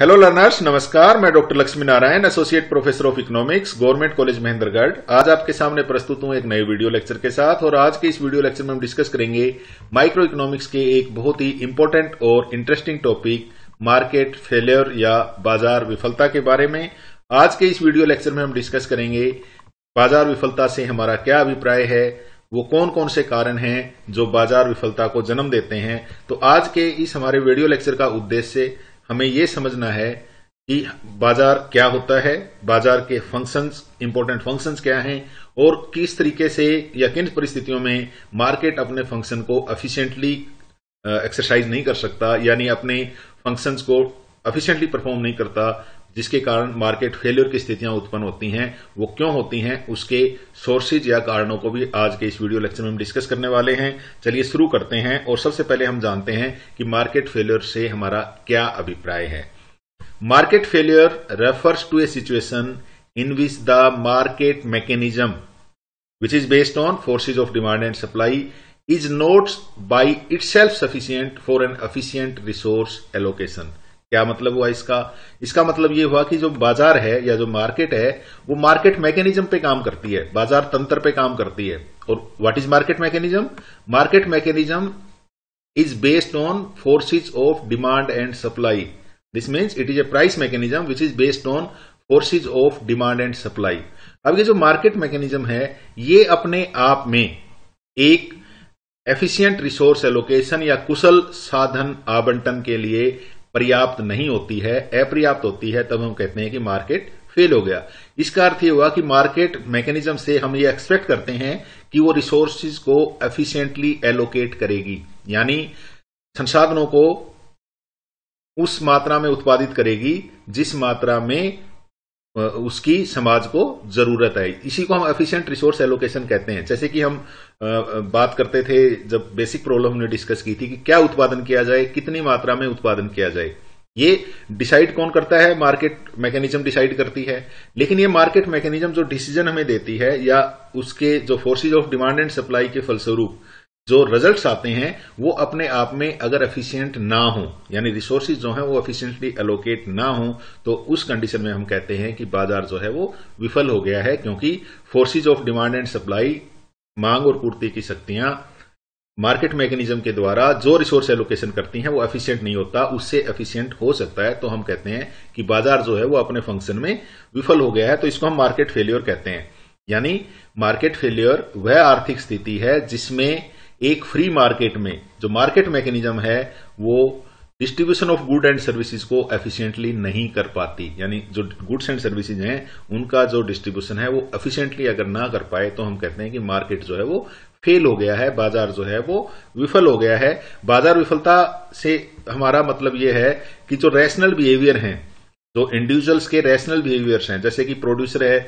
hello learners नमस्कार मैं doctor Lakshmi Narayan associate professor of economics government college Mahendragarh आज आपके सामने प्रस्तुत हूं एक नए वीडियो लेक्चर के साथ और आज के इस वीडियो लेक्चर में हम डिस्कस करेंगे माइक्रो इकोनॉमिक्स के एक बहुत ही इम्पोर्टेंट और इंटरेस्टिंग टॉपिक मार्केट फेलियर या बाजार विफलता के बारे में आज के इस वीडियो लेक्चर में हम डिस्कस करेंगे बाजार विफलता से हमारा क्या अभिप्राय है वो कौन कौन से कारण हैं जो बाजार विफलता को जन्म देते हैं तो आज के इस हमारे वीडियो लेक्चर का उद्देश्य हमें यह समझना है कि बाजार क्या होता है बाजार के फंक्शंस इंपॉर्टेंट फंक्शंस क्या हैं और किस तरीके से या किन परिस्थितियों में मार्केट अपने फंक्शन को एफिशिएंटली एक्सरसाइज uh, नहीं कर सकता यानी अपने फंक्शंस को एफिशिएंटली परफॉर्म नहीं करता जिसके कारण मार्केट फेल्योर की स्थितियां उत्पन्न होती हैं वो क्यों होती हैं उसके सोर्सेज या कारणों को भी आज के इस वीडियो लेक्चर में हम डिस्कस करने वाले हैं चलिए शुरू करते हैं और सबसे पहले हम जानते हैं कि मार्केट फेल्योर से हमारा क्या अभिप्राय है market failure refers to a situation in which the market mechanism which is based on forces of demand and supply is not by itself sufficient for an efficient resource allocation क्या मतलब हुआ इसका इसका मतलब ये हुआ कि जो बाजार है या जो मार्केट है वो मार्केट मैकेनिज्म पे काम करती है बाजार तंत्र पे काम करती है और what is market mechanism market mechanism is based on forces of demand and supply this means it is a price mechanism which is based on forces of demand and supply अब ये जो मार्केट मैकेनिज्म है ये अपने आप में एक efficient resource allocation या कुशल साधन आवंटन के लिए पर्याप्त नहीं होती है अपर्याप्त होती है तब हम कहते हैं कि मार्केट फेल हो गया इसका अर्थ ये हुआ कि मार्केट मैकेनिज्म से हम ये एक्सपेक्ट करते हैं कि वो रिसोर्सिस को एफिशिएंटली एलोकेट करेगी यानी संसाधनों को उस मात्रा में उत्पादित करेगी जिस मात्रा में उसकी समाज को जरूरत है इसी को हम एफिशिएंट रिसोर्स एलोकेशन कहते हैं जैसे कि हम बात करते थे जब बेसिक प्रॉब्लम हमने डिस्कस की थी कि क्या उत्पादन किया जाए कितनी मात्रा में उत्पादन किया जाए ये डिसाइड कौन करता है मार्केट मैकेनिज्म डिसाइड करती है लेकिन ये मार्केट मैकेनिज्म जो डिसीजन हमें देती है या उसके जो forces of demand and supply के फलस्वरूप जो रिजल्ट्स आते हैं वो अपने आप में अगर एफिशिएंट ना हो यानी रिसोर्सेज जो हैं वो एफिशिएंटली एलोकेट ना हो तो उस कंडीशन में हम कहते हैं कि बाजार जो है वो विफल हो गया है क्योंकि forces of demand and supply मांग और पूर्ति की शक्तियां मार्केट मैकेनिज्म के द्वारा जो रिसोर्स एलोकेशन करती हैं वो एफिशिएंट नहीं होता उससे एफिशिएंट हो सकता है तो हम कहते हैं कि बाजार जो है वो अपने फंक्शन में विफल हो गया है तो इसको हम मार्केट फेल्योर कहते हैं यानी मार्केट फेल्योर वह आर्थिक स्थिति है जिसमें एक फ्री मार्केट में जो मार्केट मैकेनिज्म है वो distribution of good and services को एफिशिएंटली नहीं कर पाती यानी जो गुड्स एंड सर्विसेज हैं उनका जो डिस्ट्रीब्यूशन है वो एफिशिएंटली अगर ना कर पाए तो हम कहते हैं कि मार्केट जो है वो फेल हो गया है बाजार जो है वो विफल हो गया है बाजार विफलता से हमारा मतलब ये है कि जो रैशनल बिहेवियर है जो इंडिविजुअल्स के रैशनल बिहेवियर्स हैं जैसे कि प्रोड्यूसर है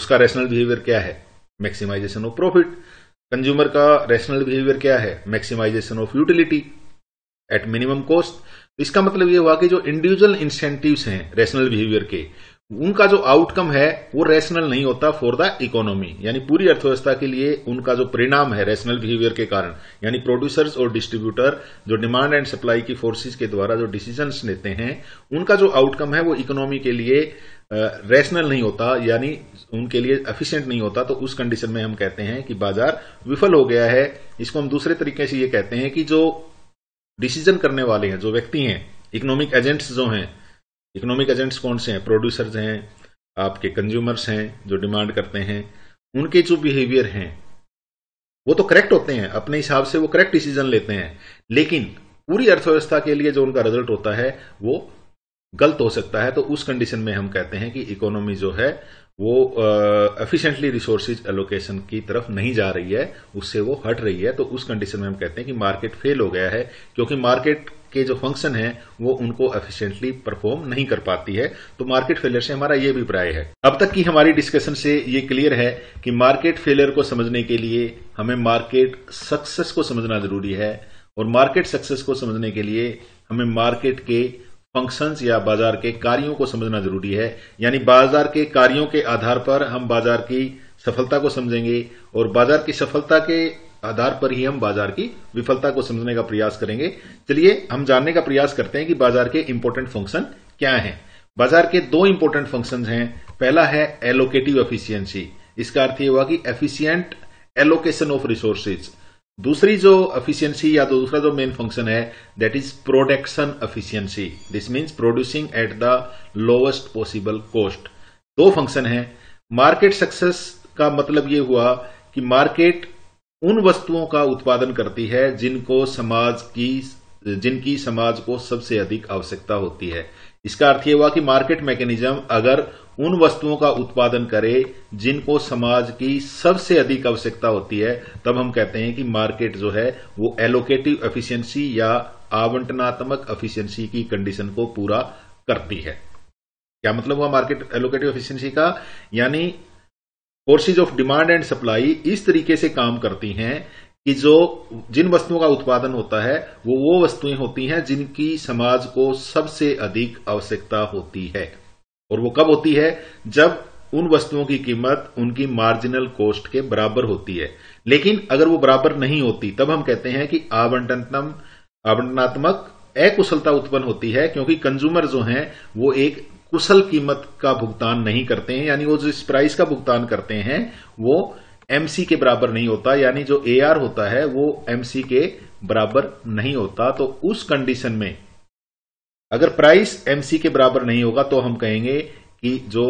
उसका रैशनल बिहेवियर क्या है मैक्सिमाइजेशन ऑफ प्रॉफिट कंज्यूमर का रेशनल बिहेवियर क्या है maximization of utility at minimum cost इसका मतलब ये हुआ कि जो इंडिविजुअल इंसेंटिव हैं रेशनल बिहेवियर के उनका जो आउटकम है वो रेशनल नहीं होता फॉर द इकोनॉमी यानी पूरी अर्थव्यवस्था के लिए उनका जो परिणाम है रेशनल बिहेवियर के कारण यानी प्रोड्यूसर्स और डिस्ट्रीब्यूटर जो डिमांड एंड सप्लाई की फोर्सेस के द्वारा जो डिसीजंस लेते हैं उनका जो आउटकम है वो इकोनॉमी के लिए रैशनल नहीं होता यानी उनके लिए एफिशिएंट नहीं होता तो उस कंडीशन में हम कहते हैं कि बाजार विफल हो गया है इसको हम दूसरे तरीके से ये कहते हैं कि जो डिसीजन करने वाले हैं जो व्यक्ति हैं इकोनॉमिक एजेंट्स जो हैं इकोनॉमिक एजेंट्स कौन से हैं प्रोड्यूसर्स हैं आपके कंज्यूमर्स हैं जो डिमांड करते हैं उनके जो बिहेवियर हैं वो तो करेक्ट होते हैं अपने हिसाब से वो करेक्ट डिसीजन लेते हैं लेकिन पूरी अर्थव्यवस्था के लिए जो उनका रिजल्ट होता है वो गलत हो सकता है तो उस कंडीशन में हम कहते हैं कि इकोनॉमी जो है वो एफिशिएंटली रिसोर्सिस एलोकेशन की तरफ नहीं जा रही है उससे वो हट रही है तो उस कंडीशन में हम कहते हैं कि मार्केट फेल हो गया है क्योंकि मार्केट के जो फंक्शन है वो उनको एफिशिएंटली परफॉर्म नहीं कर पाती है तो मार्केट फेलियर से हमारा ये अभिप्राय है अब तक की हमारी डिस्कशन से ये क्लियर है कि मार्केट फेलियर को समझने के लिए हमें मार्केट सक्सेस को समझना जरूरी है और मार्केट सक्सेस को समझने के लिए हमें मार्केट के फंक्शंस या बाजार के कार्यों को समझना जरूरी है यानी बाजार के कार्यों के आधार पर हम बाजार की सफलता को समझेंगे और बाजार की सफलता के आधार पर ही हम बाजार की विफलता को समझने का प्रयास करेंगे चलिए हम जानने का प्रयास करते हैं कि बाजार के इंपोर्टेंट फंक्शन क्या हैं बाजार के दो इंपोर्टेंट फंक्शन हैं पहला है एलोकेटिव एफिशियंसी इसका अर्थ यह हुआ कि एफिशियंट एलोकेशन ऑफ रिसोर्सेज दूसरी जो एफिशिएंसी या दूसरा जो मेन फंक्शन है that is production efficiency this means producing at the lowest possible cost दो फंक्शन है मार्केट सक्सेस का मतलब ये हुआ कि मार्केट उन वस्तुओं का उत्पादन करती है जिनको समाज की जिनकी समाज को सबसे अधिक आवश्यकता होती है इसका अर्थ यह हुआ कि मार्केट मैकेनिज्म अगर उन वस्तुओं का उत्पादन करे जिनको समाज की सबसे अधिक आवश्यकता होती है तब हम कहते हैं कि मार्केट जो है वो एलोकेटिव एफिशिएंसी या आवंटनात्मक एफिशिएंसी की कंडीशन को पूरा करती है क्या मतलब हुआ मार्केट एलोकेटिव एफिशिएंसी का यानी forces of demand and supply इस तरीके से काम करती हैं कि जो जिन वस्तुओं का उत्पादन होता है वो वो वस्तुएं होती हैं जिनकी समाज को सबसे अधिक आवश्यकता होती है और वो कब होती है जब उन वस्तुओं की कीमत उनकी मार्जिनल कॉस्ट के बराबर होती है लेकिन अगर वो बराबर नहीं होती तब हम कहते हैं कि आवंटनतम आवंटनात्मक अकुशलता उत्पन्न होती है क्योंकि कंज्यूमर जो हैं वो एक कुशल कीमत का भुगतान नहीं करते हैं यानी वो जिस प्राइस का भुगतान करते हैं वो एमसी के बराबर नहीं होता यानी जो ए आर होता है वो एमसी के बराबर नहीं होता तो उस कंडीशन में अगर प्राइस एमसी के बराबर नहीं होगा तो हम कहेंगे कि जो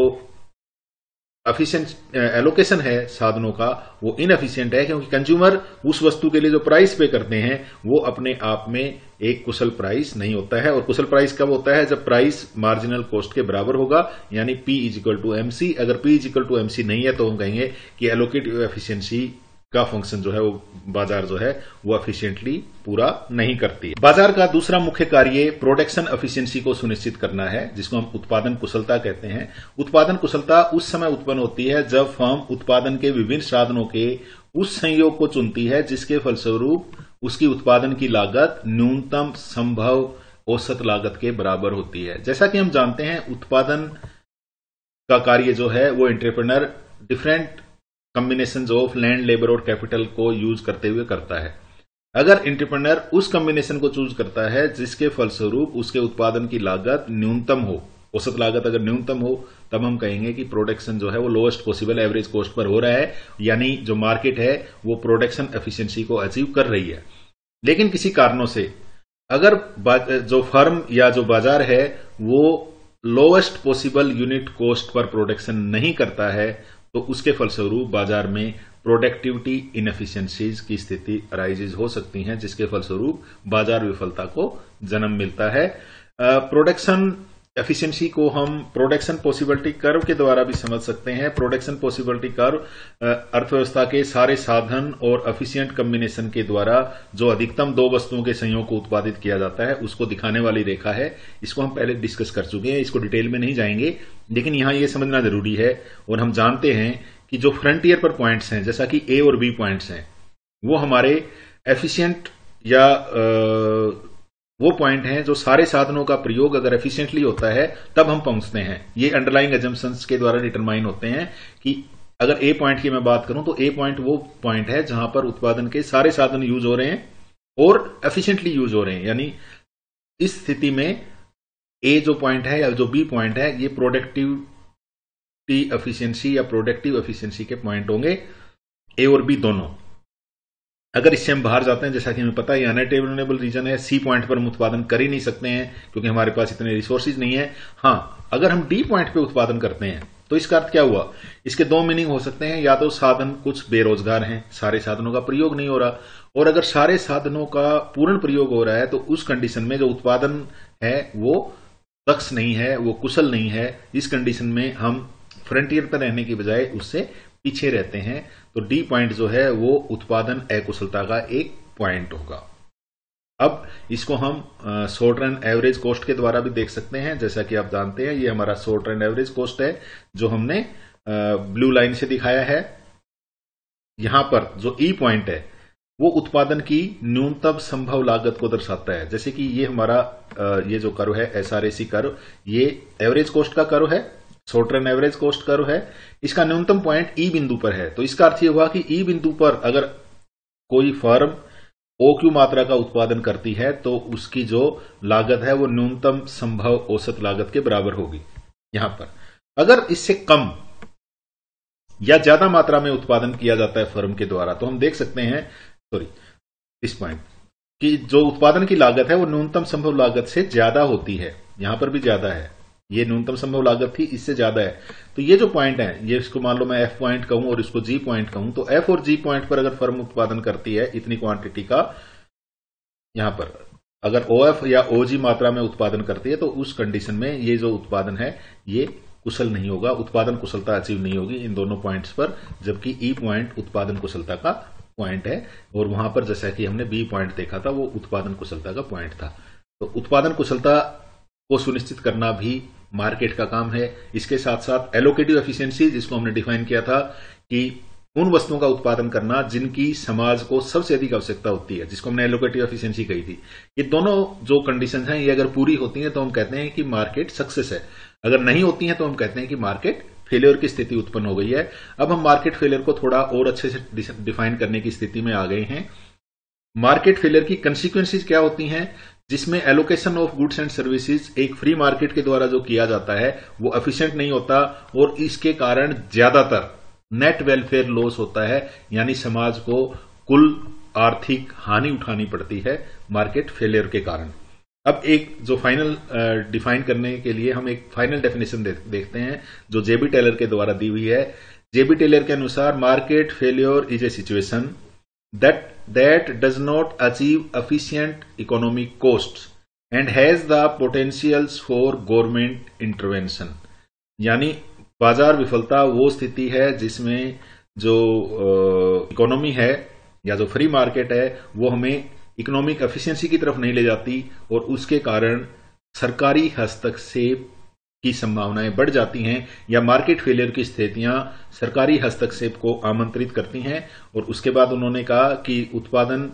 एफिशिएंट एलोकेशन uh, है साधनों का वो इनएफिशिएंट है क्योंकि कंज्यूमर उस वस्तु के लिए जो प्राइस पे करते हैं वो अपने आप में एक कुशल प्राइस नहीं होता है और कुशल प्राइस कब होता है जब प्राइस मार्जिनल कॉस्ट के बराबर होगा यानी P is equal to MC अगर P is equal to MC नहीं है तो हम कहेंगे कि एलोकेटिव एफिशियंसी का फंक्शन जो है वो बाजार जो है वो एफिशिएंटली पूरा नहीं करती है बाजार का दूसरा मुख्य कार्य प्रोडक्शन एफिशिएंसी को सुनिश्चित करना है जिसको हम उत्पादन कुशलता कहते हैं उत्पादन कुशलता उस समय उत्पन्न होती है जब फर्म उत्पादन के विभिन्न साधनों के उस संयोग को चुनती है जिसके फलस्वरूप उसकी उत्पादन की लागत न्यूनतम संभव औसत लागत के बराबर होती है जैसा कि हम जानते हैं उत्पादन का कार्य जो है वो entrepreneur different combination of land labour और कैपिटल को यूज करते हुए करता है अगर एंटरप्रेनर उस कम्बिनेशन को चूज करता है जिसके फलस्वरूप उसके उत्पादन की लागत न्यूनतम हो औसत लागत अगर न्यूनतम हो तब हम कहेंगे कि प्रोडक्शन जो है वो lowest possible average cost per हो रहा है यानी जो मार्केट है वो प्रोडक्शन एफिशिएंसी को अचीव कर रही है लेकिन किसी कारणों से अगर जो फर्म या जो बाजार है वो लोएस्ट पॉसिबल यूनिट कॉस्ट पर प्रोडक्शन नहीं करता है तो उसके फलस्वरूप बाजार में प्रोडक्टिविटी इनफिशियंसीज की स्थिति अराइजेज हो सकती है जिसके फलस्वरूप बाजार विफलता को जन्म मिलता है प्रोडक्शन एफिशिएंसी को हम प्रोडक्शन पॉसिबिलिटी कर्व के द्वारा भी समझ सकते हैं प्रोडक्शन पॉसिबिलिटी कर्व अर्थव्यवस्था के सारे साधन और एफिशिएंट कम्बिनेशन के द्वारा जो अधिकतम दो वस्तुओं के संयोग को उत्पादित किया जाता है उसको दिखाने वाली रेखा है इसको हम पहले डिस्कस कर चुके हैं इसको डिटेल में नहीं जाएंगे लेकिन यहां यह समझना जरूरी है और हम जानते हैं कि जो फ्रंटियर पर प्वाइंट्स हैं जैसा कि ए और बी प्वाइंट्स हैं वो हमारे एफिशियंट या आ, वो पॉइंट हैं जो सारे साधनों का प्रयोग अगर एफिशिएंटली होता है तब हम पहुंचते हैं ये अंडरलाइंग एजम्पन्स के द्वारा डिटरमाइन होते हैं कि अगर ए पॉइंट की मैं बात करूं तो ए पॉइंट वो पॉइंट है जहां पर उत्पादन के सारे साधन यूज हो रहे हैं और एफिशिएंटली यूज हो रहे हैं यानी इस स्थिति में ए जो पॉइंट है या जो बी पॉइंट है ये प्रोडक्टिविटी एफिशियंसी या प्रोडक्टिव एफिशियंसी के पॉइंट होंगे ए और बी दोनों अगर इससे हम बाहर जाते हैं जैसा कि हमें पता है अनटेबल रीजन है सी पॉइंट पर हम उत्पादन कर ही नहीं सकते हैं क्योंकि हमारे पास इतने रिसोर्सेज नहीं है हाँ अगर हम डी पॉइंट पे उत्पादन करते हैं तो इसका अर्थ क्या हुआ इसके दो मीनिंग हो सकते हैं या तो साधन कुछ बेरोजगार हैं सारे साधनों का प्रयोग नहीं हो रहा और अगर सारे साधनों का पूर्ण प्रयोग हो रहा है तो उस कंडीशन में जो उत्पादन है वो दक्ष नहीं है वो कुशल नहीं है इस कंडीशन में हम फ्रंटियर पर रहने की बजाय उससे पीछे रहते हैं तो डी पॉइंट जो है वो उत्पादन अकुशलता का एक पॉइंट होगा अब इसको हम शॉर्ट रन एवरेज कॉस्ट के द्वारा भी देख सकते हैं जैसा कि आप जानते हैं ये हमारा शॉर्ट रन एवरेज कॉस्ट है जो हमने ब्लू लाइन से दिखाया है यहां पर जो ई e पॉइंट है वो उत्पादन की न्यूनतम संभव लागत को दर्शाता है जैसे कि ये हमारा ये जो कर्व है एसआरएसी कर्व ये एवरेज कॉस्ट का कर्व है short run average cost curve है इसका न्यूनतम पॉइंट ई e बिंदु पर है तो इसका अर्थ यह हुआ कि ई e बिंदु पर अगर कोई फर्म ओ क्यू मात्रा का उत्पादन करती है तो उसकी जो लागत है वो न्यूनतम संभव औसत लागत के बराबर होगी यहां पर अगर इससे कम या ज्यादा मात्रा में उत्पादन किया जाता है फर्म के द्वारा तो हम देख सकते हैं सॉरी इस पॉइंट कि जो उत्पादन की लागत है वो न्यूनतम संभव लागत से ज्यादा होती है यहां पर भी ज्यादा है ये न्यूनतम संभव लागत थी इससे ज्यादा है तो ये जो पॉइंट है ये इसको मान लो मैं एफ पॉइंट कहूं और इसको जी पॉइंट कहूं तो एफ और जी पॉइंट पर अगर फर्म उत्पादन करती है इतनी क्वांटिटी का यहां पर अगर ओ एफ या ओ जी मात्रा में उत्पादन करती है तो उस कंडीशन में ये जो उत्पादन है ये कुशल नहीं होगा उत्पादन कुशलता अचीव नहीं होगी इन दोनों पॉइंट्स पर जबकि ई e पॉइंट उत्पादन कुशलता का पॉइंट है और वहां पर जैसा कि हमने बी पॉइंट देखा था वो उत्पादन कुशलता का पॉइंट था तो उत्पादन कुशलता को सुनिश्चित करना भी मार्केट का काम है इसके साथ साथ एलोकेटिव एफिशिएंसी जिसको हमने डिफाइन किया था कि उन वस्तुओं का उत्पादन करना जिनकी समाज को सबसे अधिक आवश्यकता होती है जिसको हमने एलोकेटिव एफिशिएंसी कही थी ये दोनों जो कंडीशन हैं ये अगर पूरी होती हैं तो हम कहते हैं कि मार्केट सक्सेस है अगर नहीं होती हैं तो हम कहते हैं कि मार्केट फेलियर की स्थिति उत्पन्न हो गई है अब हम मार्केट फेलियर को थोड़ा और अच्छे से डिफाइन करने की स्थिति में आ गए हैं मार्केट फेलियर की कंसिक्वेंसीज क्या होती हैं जिसमें allocation of goods and services एक फ्री मार्केट के द्वारा जो किया जाता है वो एफिशिएंट नहीं होता और इसके कारण ज्यादातर नेट वेलफेयर लॉस होता है यानी समाज को कुल आर्थिक हानि उठानी पड़ती है मार्केट फेलियर के कारण अब एक जो फाइनल डिफाइन करने के लिए हम एक फाइनल डेफिनेशन देखते हैं जो जेबी टेलर के द्वारा दी हुई है जेबी टेलर के अनुसार market failure is a situation that that does not achieve efficient economic costs and has the potentials for government intervention yani bazar vifalta wo sthiti hai jisme jo uh, economy hai ya jo free market hai wo hame economic efficiency ki taraf nahi le jati aur uske karan सरकारी हस्तक्षेप की संभावनाएं बढ़ जाती हैं या market failure की स्थितियां सरकारी हस्तक्षेप को आमंत्रित करती हैं और उसके बाद उन्होंने कहा कि उत्पादन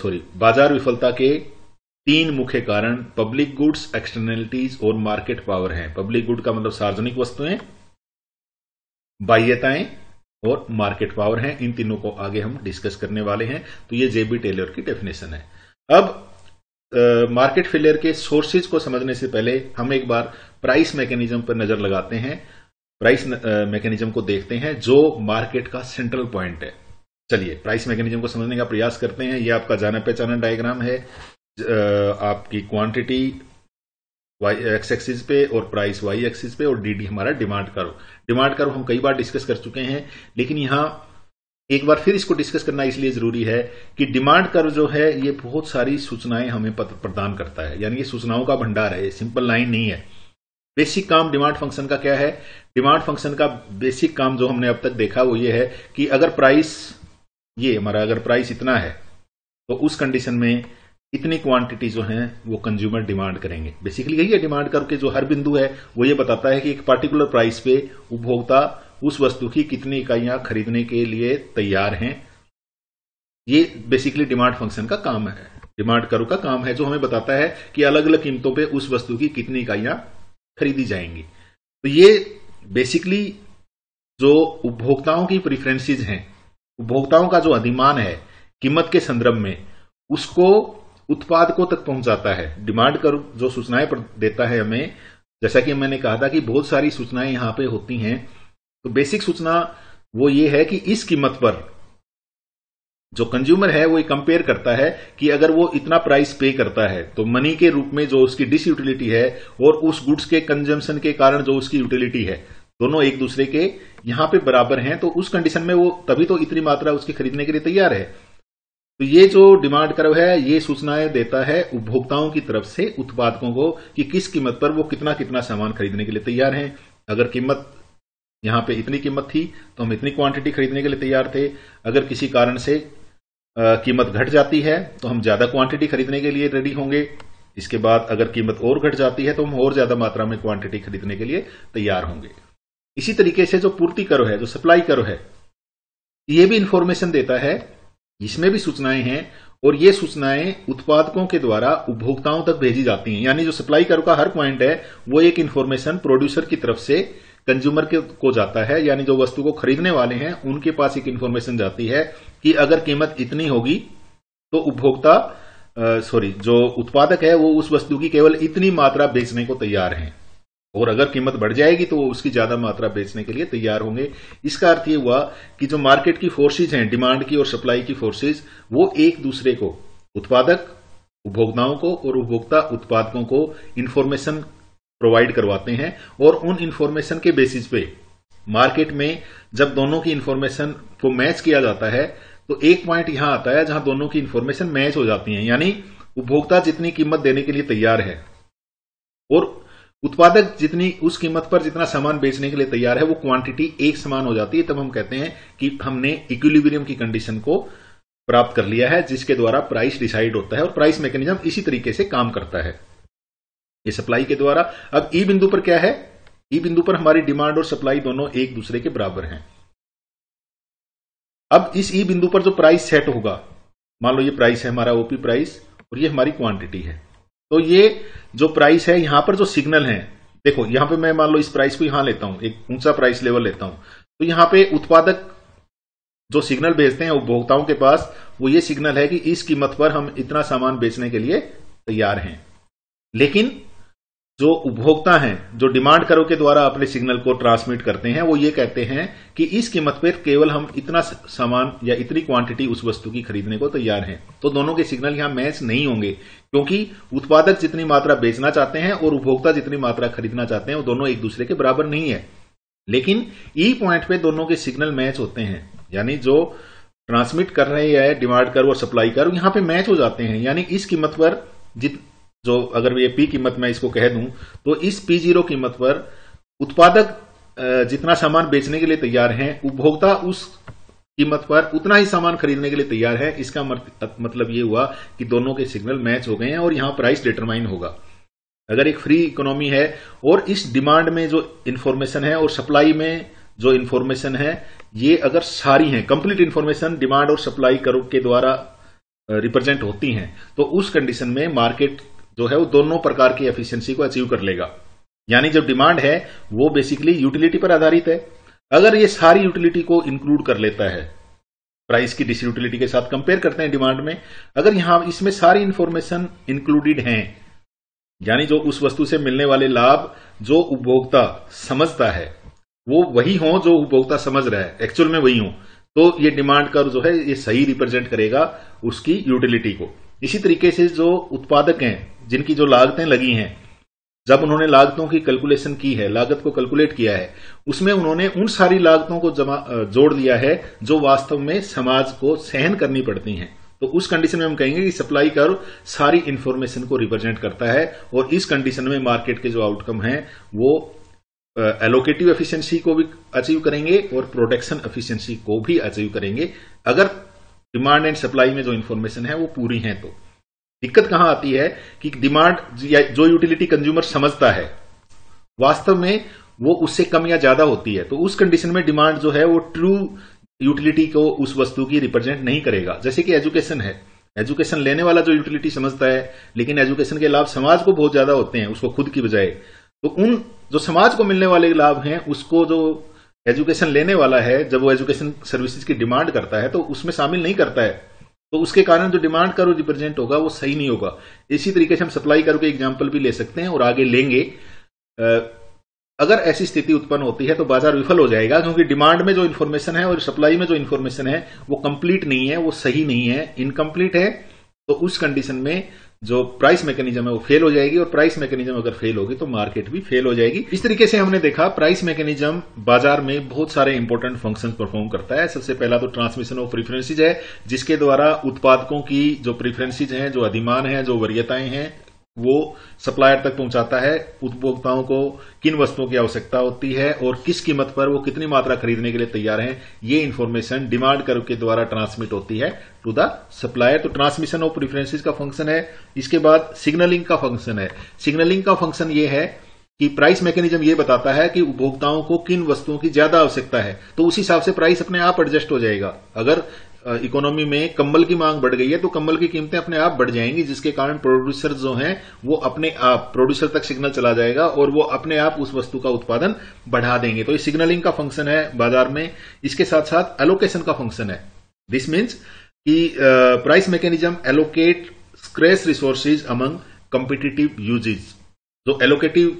सॉरी बाजार विफलता के तीन मुख्य कारण पब्लिक गुड्स एक्सटर्नलिटीज और मार्केट पावर हैं पब्लिक गुड का मतलब सार्वजनिक वस्तुएं बाह्यताएं और मार्केट पावर हैं इन तीनों को आगे हम डिस्कस करने वाले हैं तो ये जेबी टेलर की डेफिनेशन है अब मार्केट फेलियर के सोर्सेज को समझने से पहले हम एक बार प्राइस मैकेनिज्म पर नजर लगाते हैं प्राइस मैकेनिज्म को देखते हैं जो मार्केट का सेंट्रल पॉइंट है चलिए प्राइस मैकेनिज्म को समझने का प्रयास करते हैं यह आपका जाना पहचाना डायग्राम है आपकी क्वांटिटी वाई एक्स एक्सिस पे और प्राइस वाई एक्सिस पे और डीडी हमारा डिमांड करो डिमांड करो हम कई बार डिस्कस कर चुके हैं लेकिन यहां एक बार फिर इसको डिस्कस करना इसलिए जरूरी है कि डिमांड कर्व जो है ये बहुत सारी सूचनाएं हमें प्रदान करता है यानी ये सूचनाओं का भंडार है ये सिंपल लाइन नहीं है बेसिक काम डिमांड फंक्शन का क्या है डिमांड फंक्शन का बेसिक काम जो हमने अब तक देखा वो ये है कि अगर प्राइस ये हमारा अगर प्राइस इतना है तो उस कंडीशन में इतनी क्वांटिटी जो है वो कंज्यूमर डिमांड करेंगे बेसिकली यही है डिमांड करके जो हर बिंदु है वो ये बताता है कि एक पर्टिकुलर प्राइस पे उपभोक्ता उस वस्तु की कितनी इकाइयां खरीदने के लिए तैयार हैं ये बेसिकली डिमांड फंक्शन का काम है डिमांड करो का काम है जो हमें बताता है कि अलग अलग कीमतों पे उस वस्तु की कितनी इकाइयां खरीदी जाएंगी तो ये बेसिकली जो उपभोक्ताओं की प्रिफ्रेंसेज हैं उपभोक्ताओं का जो अधिमान है कीमत के संदर्भ में उसको उत्पादकों तक पहुंचाता है डिमांड कर जो सूचनाएं देता है हमें जैसा कि मैंने कहा था कि बहुत सारी सूचनाएं यहां पे होती हैं तो बेसिक सूचना वो ये है कि इस कीमत पर जो कंज्यूमर है वो कंपेयर करता है कि अगर वो इतना प्राइस पे करता है तो मनी के रूप में जो उसकी डिस यूटिलिटी है और उस गुड्स के कंजम्पशन के कारण जो उसकी यूटिलिटी है दोनों एक दूसरे के यहां पे बराबर हैं तो उस कंडीशन में वो तभी तो इतनी मात्रा उसकी खरीदने के लिए तैयार है तो ये जो डिमांड कर्व है ये सूचनाएं देता है उपभोक्ताओं की तरफ से उत्पादकों को कि किस कीमत पर वो कितना कितना सामान खरीदने के लिए तैयार हैं अगर कीमत यहाँ पे इतनी कीमत थी तो हम इतनी क्वांटिटी खरीदने के लिए तैयार थे अगर किसी कारण से कीमत घट जाती है तो हम ज्यादा क्वांटिटी खरीदने के लिए रेडी होंगे इसके बाद अगर कीमत और घट जाती है तो हम और ज्यादा मात्रा में क्वांटिटी खरीदने के लिए तैयार होंगे इसी तरीके से जो पूर्ति करो है जो सप्लाई करो है ये भी इंफॉर्मेशन देता है इसमें भी सूचनाएं हैं और ये सूचनाएं उत्पादकों के द्वारा उपभोक्ताओं तक भेजी जाती हैं यानी जो सप्लाई करो का हर पॉइंट है वो एक इंफॉर्मेशन प्रोड्यूसर की तरफ से कंज्यूमर के को जाता है यानी जो वस्तु को खरीदने वाले हैं उनके पास एक इंफॉर्मेशन जाती है कि अगर कीमत इतनी होगी तो उपभोक्ता सॉरी जो उत्पादक है वो उस वस्तु की केवल इतनी मात्रा बेचने को तैयार है और अगर कीमत बढ़ जाएगी तो वो उसकी ज्यादा मात्रा बेचने के लिए तैयार होंगे इसका अर्थ ये हुआ कि जो मार्केट की फोर्सेज हैं डिमांड की और सप्लाई की फोर्सेज वो एक दूसरे को उत्पादक उपभोक्ताओं को और उपभोक्ता उत्पादकों को इन्फॉर्मेशन प्रोवाइड करवाते हैं और उन इंफॉर्मेशन के बेसिस पे मार्केट में जब दोनों की इंफॉर्मेशन को मैच किया जाता है तो एक पॉइंट यहां आता है जहां दोनों की इंफॉर्मेशन मैच हो जाती है यानी उपभोक्ता जितनी कीमत देने के लिए तैयार है और उत्पादक जितनी उस कीमत पर जितना सामान बेचने के लिए तैयार है वो क्वांटिटी एक समान हो जाती है तब हम कहते हैं कि हमने इक्विलिब्रियम की कंडीशन को प्राप्त कर लिया है जिसके द्वारा प्राइस डिसाइड होता है और प्राइस मैकेनिज्म इसी तरीके से काम करता है ये सप्लाई के द्वारा अब ई e बिंदु पर क्या है ई e बिंदु पर हमारी डिमांड और सप्लाई दोनों एक दूसरे के बराबर हैं अब इस ई e बिंदु पर जो प्राइस सेट होगा मान लो ये प्राइस है हमारा ओपी प्राइस और ये हमारी क्वांटिटी है तो ये जो प्राइस है यहां पर जो सिग्नल है देखो यहां पे मैं मान लो इस प्राइस को यहां लेता हूं एक ऊंचा प्राइस लेवल लेता हूं तो यहां पे उत्पादक जो सिग्नल भेजते हैं उपभोक्ताओं के पास वो ये सिग्नल है कि इस कीमत पर हम इतना सामान बेचने के लिए तैयार हैं लेकिन जो उपभोक्ता हैं जो डिमांड करो के द्वारा अपने सिग्नल को ट्रांसमिट करते हैं वो ये कहते हैं कि इस कीमत पर केवल हम इतना सामान या इतनी क्वांटिटी उस वस्तु की खरीदने को तैयार हैं तो दोनों के सिग्नल यहां मैच नहीं होंगे क्योंकि उत्पादक जितनी मात्रा बेचना चाहते हैं और उपभोक्ता जितनी मात्रा खरीदना चाहते हैं वो दोनों एक दूसरे के बराबर नहीं है लेकिन ई e पॉइंट पे दोनों के सिग्नल मैच होते हैं यानी जो ट्रांसमिट कर रहे हैं डिमांड कर और सप्लाई कर यहां पे मैच हो जाते हैं यानी इस कीमत पर जो अगर ये पी कीमत मैं इसको कह दूं तो इस पी जीरो कीमत पर उत्पादक जितना सामान बेचने के लिए तैयार है उपभोक्ता उस कीमत पर उतना ही सामान खरीदने के लिए तैयार है इसका मतलब ये हुआ कि दोनों के सिग्नल मैच हो गए हैं और यहां प्राइस डिटरमाइन होगा अगर एक फ्री इकोनॉमी है और इस डिमांड में जो इन्फॉर्मेशन है और सप्लाई में जो इन्फॉर्मेशन है ये अगर सारी है कंप्लीट इन्फॉर्मेशन डिमांड और सप्लाई करो के द्वारा रिप्रेजेंट होती हैं तो उस कंडीशन में मार्केट जो है वो दोनों प्रकार की एफिशिएंसी को अचीव कर लेगा यानी जो डिमांड है वो बेसिकली यूटिलिटी पर आधारित है अगर ये सारी यूटिलिटी को इंक्लूड कर लेता है प्राइस की डिस यूटिलिटी के साथ कंपेयर करते हैं डिमांड में अगर यहां इसमें सारी इंफॉर्मेशन इंक्लूडेड है यानी जो उस वस्तु से मिलने वाले लाभ जो उपभोक्ता समझता है वो वही हो जो उपभोक्ता समझ रहा है एक्चुअल में वही हो तो ये डिमांड कर जो है ये सही रिप्रेजेंट करेगा उसकी यूटिलिटी को इसी तरीके से जो उत्पादक हैं जिनकी जो लागतें लगी हैं जब उन्होंने लागतों की कैलकुलेशन की है लागत को कैलकुलेट किया है उसमें उन्होंने उन सारी लागतों को जमा जोड़ दिया है जो वास्तव में समाज को सहन करनी पड़ती हैं तो उस कंडीशन में हम कहेंगे कि सप्लाई कर सारी इंफॉर्मेशन को रिप्रेजेंट करता है और इस कंडीशन में मार्केट के जो आउटकम है वो एलोकेटिव एफिशिएंसी को भी अचीव करेंगे और प्रोटेक्शन एफिशिएंसी को भी अचीव करेंगे अगर डिमांड एंड सप्लाई में जो इन्फॉर्मेशन है वो पूरी है तो दिक्कत कहां आती है कि डिमांड जो यूटिलिटी कंज्यूमर समझता है वास्तव में वो उससे कम या ज्यादा होती है तो उस कंडीशन में डिमांड जो है वो ट्रू यूटिलिटी को उस वस्तु की रिप्रेजेंट नहीं करेगा जैसे कि एजुकेशन है एजुकेशन लेने वाला जो यूटिलिटी समझता है लेकिन एजुकेशन के लाभ समाज को बहुत ज्यादा होते हैं उसको खुद की बजाय तो उन जो समाज को मिलने वाले लाभ हैं उसको जो एजुकेशन लेने वाला है जब वो एजुकेशन सर्विसेज की डिमांड करता है तो उसमें शामिल नहीं करता है तो उसके कारण जो डिमांड का रिप्रेजेंट होगा वो सही नहीं होगा इसी तरीके से हम सप्लाई करो के एग्जाम्पल भी ले सकते हैं और आगे लेंगे अगर ऐसी स्थिति उत्पन्न होती है तो बाजार विफल हो जाएगा क्योंकि डिमांड में जो इन्फॉर्मेशन है और सप्लाई में जो इन्फॉर्मेशन है वो कंप्लीट नहीं है वो सही नहीं है इनकम्प्लीट है तो उस कंडीशन में जो प्राइस मैकेनिज्म है वो फेल हो जाएगी और प्राइस मैकेनिज्म अगर फेल होगी तो मार्केट भी फेल हो जाएगी इस तरीके से हमने देखा प्राइस मैकेनिज्म बाजार में बहुत सारे इंपॉर्टेंट फंक्शन परफॉर्म करता है सबसे पहला तो ट्रांसमिशन ऑफ प्रीफरेंसीज है जिसके द्वारा उत्पादकों की जो प्रीफरेंसीज हैं जो अधिमान है जो वरीयताएं हैं वो सप्लायर तक पहुंचाता है उपभोक्ताओं को किन वस्तुओं की आवश्यकता होती है और किस कीमत पर वो कितनी मात्रा खरीदने के लिए तैयार हैं ये इन्फॉर्मेशन डिमांड कर्व के द्वारा ट्रांसमिट होती है टू द सप्लायर तो ट्रांसमिशन ऑफ प्रिफरेंसेस का फंक्शन है इसके बाद सिग्नलिंग का फंक्शन है सिग्नलिंग का फंक्शन ये है कि प्राइस मैकेनिज्म ये बताता है कि उपभोक्ताओं को किन वस्तुओं की ज्यादा आवश्यकता है तो उस हिसाब से प्राइस अपने आप एडजस्ट हो जाएगा अगर इकोनॉमी में कंबल की मांग बढ़ गई है तो कंबल की कीमतें अपने आप बढ़ जाएंगी जिसके कारण प्रोड्यूसर जो हैं वो अपने आप प्रोड्यूसर तक सिग्नल चला जाएगा और वो अपने आप उस वस्तु का उत्पादन बढ़ा देंगे तो ये सिग्नलिंग का फंक्शन है बाजार में इसके साथ साथ एलोकेशन का फंक्शन है दिस मीन्स कि price mechanism allocate scarce resources among competitive uses जो एलोकेटिव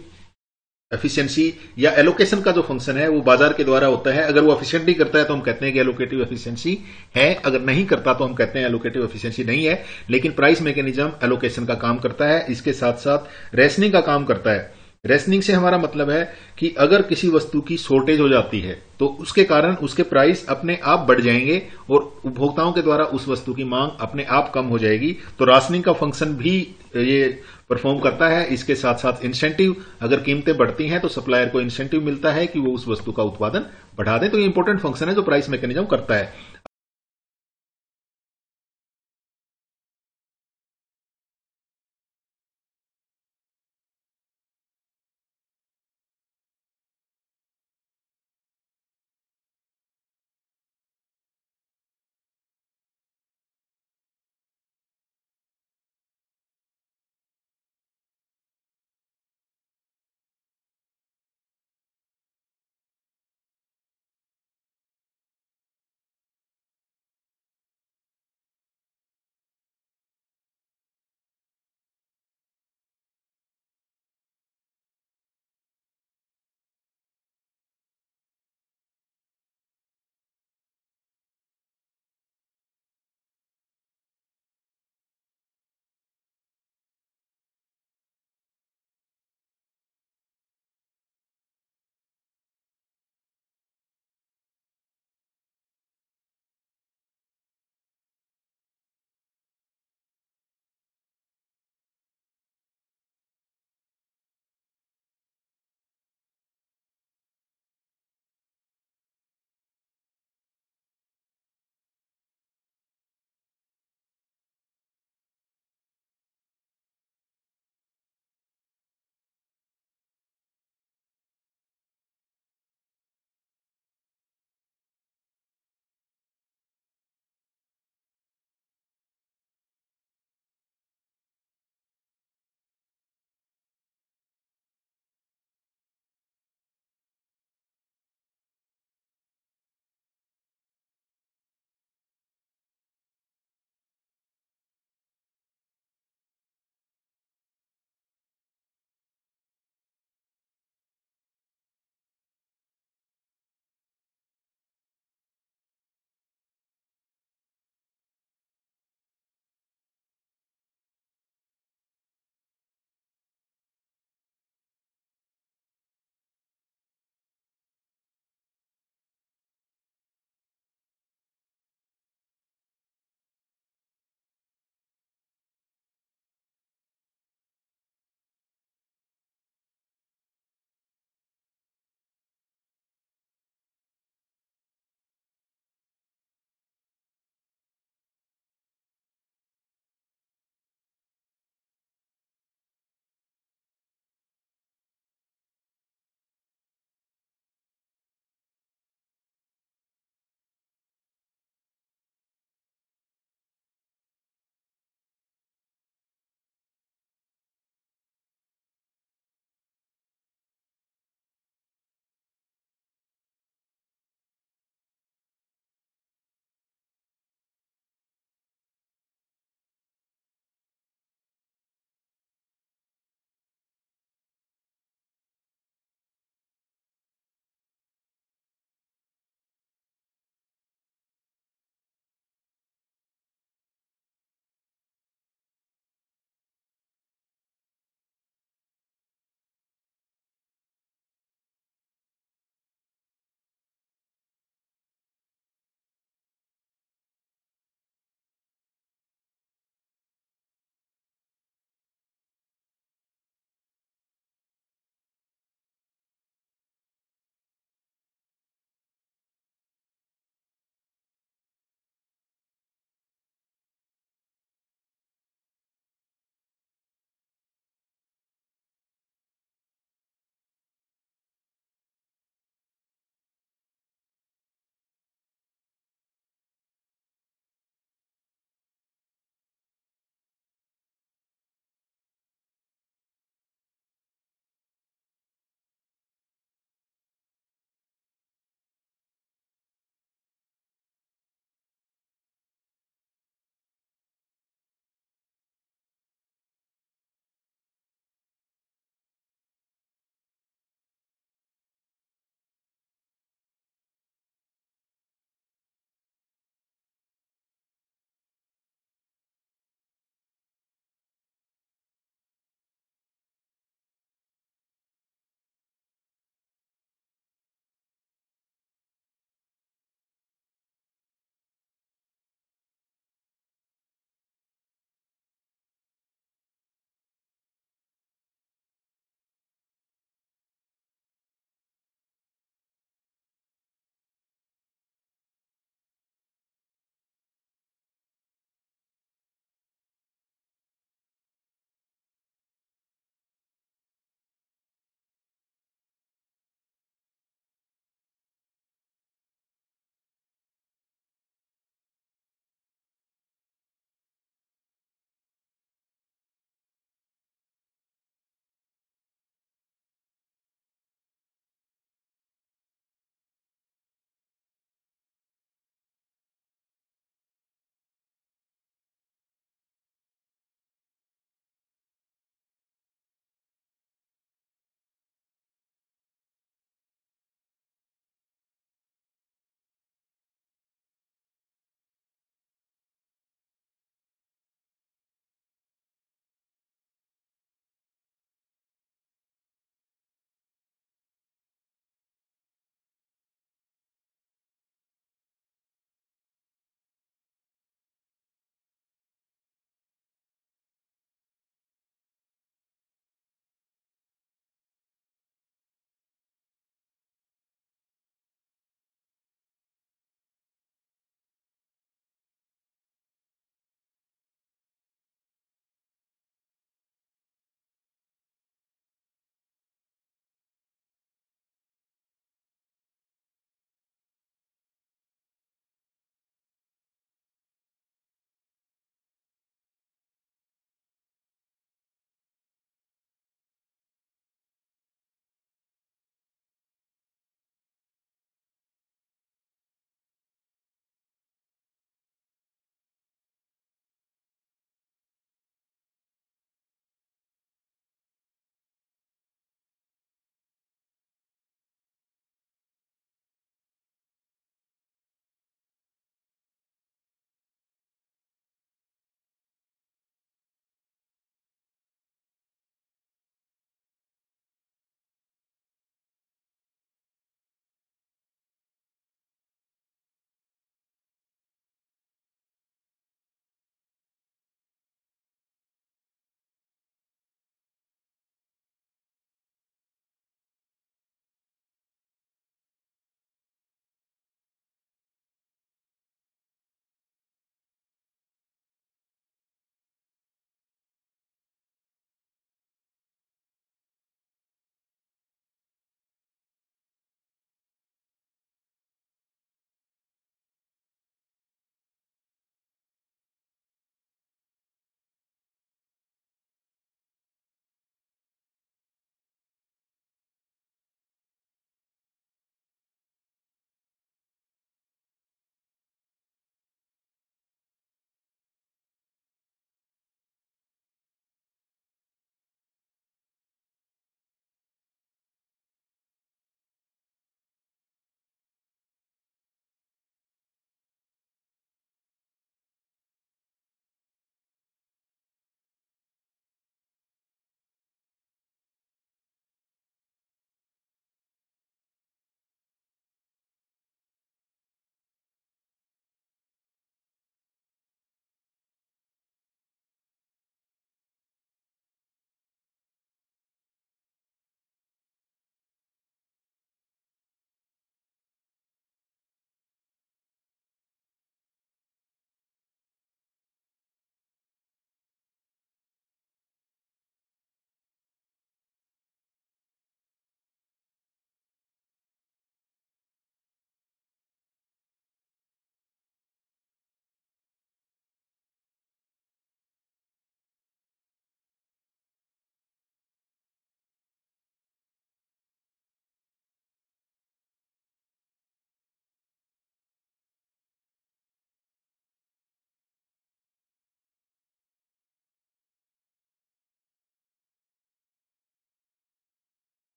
एफिशिएंसी या एलोकेशन का जो फंक्शन है वो बाजार के द्वारा होता है अगर वो नहीं करता है तो हम कहते हैं कि एलोकेटिव एफिशिएंसी है अगर नहीं करता तो हम कहते हैं एलोकेटिव एफिशिएंसी नहीं है लेकिन प्राइस मैकेनिज्म एलोकेशन का काम करता है इसके साथ साथ रेशनिंग का काम करता है रेशनिंग से हमारा मतलब है कि अगर किसी वस्तु की शॉर्टेज हो जाती है तो उसके कारण उसके प्राइस अपने आप बढ़ जाएंगे और उपभोक्ताओं के द्वारा उस वस्तु की मांग अपने आप कम हो जाएगी तो राशनिंग का फंक्शन भी ये परफॉर्म करता है इसके साथ साथ इंसेंटिव अगर कीमतें बढ़ती हैं तो सप्लायर को इंसेंटिव मिलता है कि वो उस वस्तु का उत्पादन बढ़ा दें तो ये इंपॉर्टेंट फंक्शन है जो प्राइस मैकेनिज्म करता है